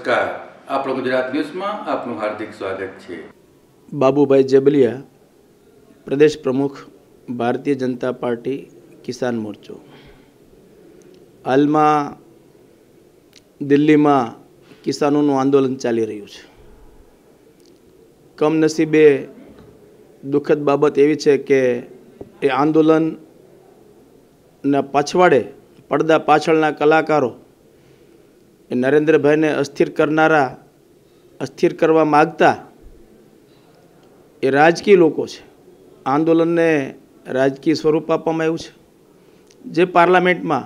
નમસ્કાર આપણો ગુજરાત ન્યૂઝમાં આપનું હાર્દિક સ્વાગત છે બાબુભાઈ જબલિયા પ્રદેશ પ્રમુખ ભારતીય જનતા પાર્ટી કિસાન મોરચો હાલમાં દિલ્હીમાં કિસાનોનું આંદોલન ચાલી રહ્યું છે કમનસીબે દુઃખદ બાબત એવી છે કે એ આંદોલનના પાછવાડે પડદા પાછળના કલાકારો એ નરેન્દ્રભાઈને અસ્થિર કરનારા અસ્થિર કરવા માગતા એ રાજકીય લોકો છે આંદોલનને રાજકીય સ્વરૂપ આપવામાં આવ્યું છે જે પાર્લામેન્ટમાં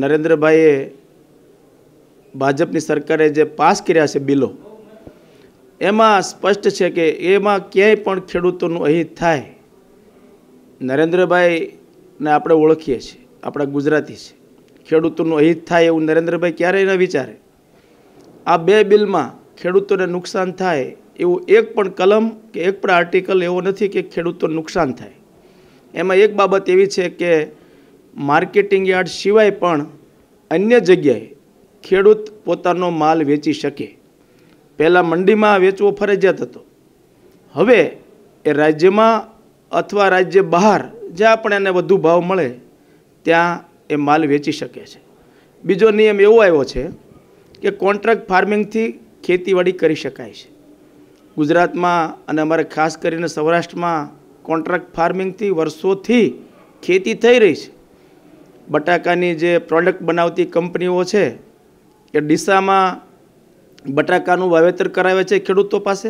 નરેન્દ્રભાઈએ ભાજપની સરકારે જે પાસ કર્યા છે બિલો એમાં સ્પષ્ટ છે કે એમાં ક્યાંય પણ ખેડૂતોનું અહિત થાય નરેન્દ્રભાઈને આપણે ઓળખીએ છીએ આપણા ગુજરાતી છે ખેડૂતોનું અહિત થાય એવું નરેન્દ્રભાઈ ક્યારેય ન વિચારે આ બે બિલમાં ખેડૂતોને નુકસાન થાય એવું એક પણ કલમ કે એક પણ આર્ટિકલ એવો નથી કે ખેડૂતોને નુકસાન થાય એમાં એક બાબત એવી છે કે માર્કેટિંગ યાર્ડ સિવાય પણ અન્ય જગ્યાએ ખેડૂત પોતાનો માલ વેચી શકે પહેલાં મંડીમાં વેચવો ફરજિયાત હતો હવે એ રાજ્યમાં અથવા રાજ્ય બહાર જ્યાં પણ એને વધુ ભાવ મળે ત્યાં એ માલ વેચી શકે છે બીજો નિયમ એવો આવ્યો છે કે કોન્ટ્રાક્ટ ફાર્મિંગથી ખેતીવાડી કરી શકાય છે ગુજરાતમાં અને અમારે ખાસ કરીને સૌરાષ્ટ્રમાં કોન્ટ્રાક્ટ ફાર્મિંગથી વર્ષોથી ખેતી થઈ રહી છે બટાકાની જે પ્રોડક્ટ બનાવતી કંપનીઓ છે એ ડીસામાં બટાકાનું વાવેતર કરાવે છે ખેડૂતો પાસે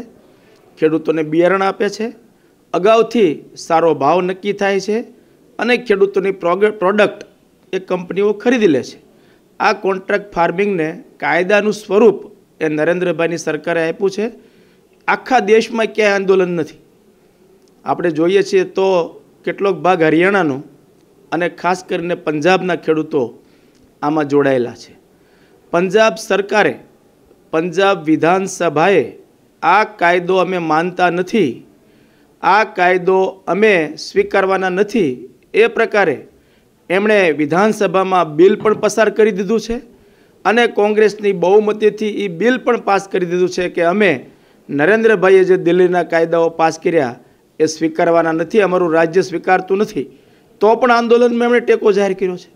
ખેડૂતોને બિયારણ આપે છે અગાઉથી સારો ભાવ નક્કી થાય છે અને ખેડૂતોની પ્રોડક્ટ એ કંપનીઓ ખરીદી લે છે આ કોન્ટ્રાક્ટ ફાર્મિંગને કાયદાનું સ્વરૂપ એ નરેન્દ્રભાઈની સરકારે આપ્યું છે આખા દેશમાં ક્યાંય આંદોલન નથી આપણે જોઈએ છીએ તો કેટલોક ભાગ હરિયાણાનો અને ખાસ કરીને પંજાબના ખેડૂતો આમાં જોડાયેલા છે પંજાબ સરકારે પંજાબ વિધાનસભાએ આ કાયદો અમે માનતા નથી આ કાયદો અમે સ્વીકારવાના નથી એ પ્રકારે એમણે વિધાનસભામાં બિલ પણ પસાર કરી દીધું છે અને કોંગ્રેસની બહુમતીથી એ બિલ પણ પાસ કરી દીધું છે કે અમે નરેન્દ્રભાઈએ જે દિલ્હીના કાયદાઓ પાસ કર્યા એ સ્વીકારવાના નથી અમારું રાજ્ય સ્વીકારતું નથી તો પણ આંદોલનમાં એમણે ટેકો જાહેર કર્યો છે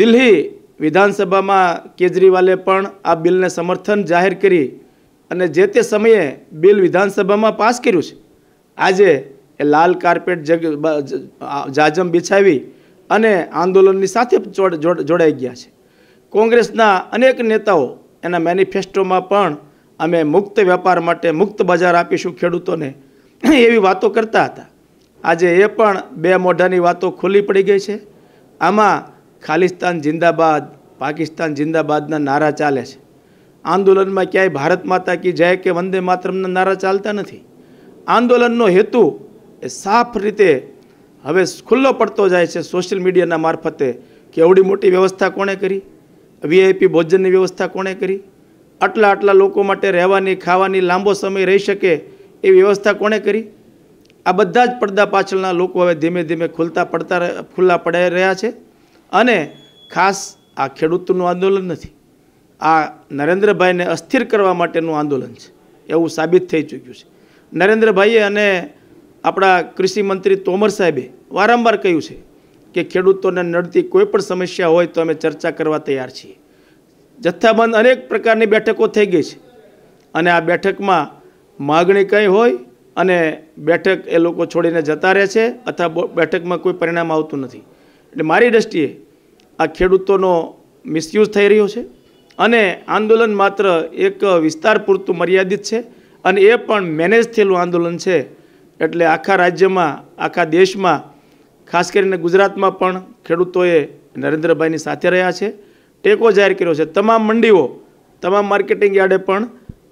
દિલ્હી વિધાનસભામાં કેજરીવાલે પણ આ બિલને સમર્થન જાહેર કરી અને જે તે સમયે બિલ વિધાનસભામાં પાસ કર્યું છે આજે એ લાલ કાર્પેટ જગ જાજમ બિછાવી અને આંદોલનની સાથે જોડાઈ ગયા છે કોંગ્રેસના અનેક નેતાઓ એના મેનિફેસ્ટોમાં પણ અમે મુક્ત વેપાર માટે મુક્ત બજાર આપીશું ખેડૂતોને એવી વાતો કરતા હતા આજે એ પણ બે મોઢાની વાતો ખુલ્લી પડી ગઈ છે આમાં ખાલિસ્તાન જિંદાબાદ પાકિસ્તાન જિંદાબાદના નારા ચાલે છે આંદોલનમાં ક્યાંય ભારત માતા કી જય કે વંદે માતરમના નારા ચાલતા નથી આંદોલનનો હેતુ એ સાફ રીતે હવે ખુલ્લો પડતો જાય છે સોશિયલ મીડિયાના મારફતે કે એવડી મોટી વ્યવસ્થા કોણે કરી વીઆઈપી ભોજનની વ્યવસ્થા કોણે કરી આટલા આટલા લોકો માટે રહેવાની ખાવાની લાંબો સમય રહી શકે એ વ્યવસ્થા કોણે કરી આ બધા જ પડદા પાછળના લોકો હવે ધીમે ધીમે ખુલતા પડતા ખુલ્લા પડાઈ રહ્યા છે અને ખાસ આ ખેડૂતોનું આંદોલન નથી આ નરેન્દ્રભાઈને અસ્થિર કરવા માટેનું આંદોલન છે એવું સાબિત થઈ ચૂક્યું છે નરેન્દ્રભાઈએ અને આપણા કૃષિમંત્રી તોમર સાહેબે વારંવાર કહ્યું છે કે ખેડૂતોને નડતી કોઈપણ સમસ્યા હોય તો અમે ચર્ચા કરવા તૈયાર છીએ જથ્થાબંધ અનેક પ્રકારની બેઠકો થઈ ગઈ છે અને આ બેઠકમાં માગણી કંઈ હોય અને બેઠક એ લોકો છોડીને જતા રહે છે અથવા બેઠકમાં કોઈ પરિણામ આવતું નથી એટલે મારી દૃષ્ટિએ આ ખેડૂતોનો મિસયુઝ થઈ રહ્યો છે અને આંદોલન માત્ર એક વિસ્તાર પૂરતું મર્યાદિત છે અને એ પણ મેનેજ થયેલું આંદોલન છે એટલે આખા રાજ્યમાં આખા દેશમાં ખાસ કરીને ગુજરાતમાં પણ ખેડૂતોએ નરેન્દ્રભાઈની સાથે રહ્યા છે ટેકો જાહેર કર્યો છે તમામ મંડીઓ તમામ માર્કેટિંગ યાર્ડે પણ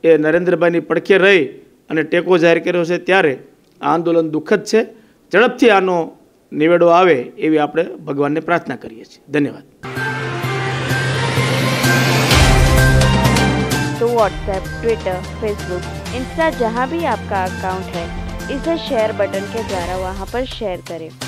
એ નરેન્દ્રભાઈની પડખે રહી અને ટેકો જાહેર કર્યો છે ત્યારે આ આંદોલન દુઃખદ છે ઝડપથી આનો નિવેડો આવે એવી આપણે ભગવાનને પ્રાર્થના કરીએ છીએ ધન્યવાદ तो व्हाट्सएप ट्विटर फेसबुक इंस्टा जहाँ भी आपका अकाउंट इसे शेयर बटन के द्वारा वहाँ पर शेयर करें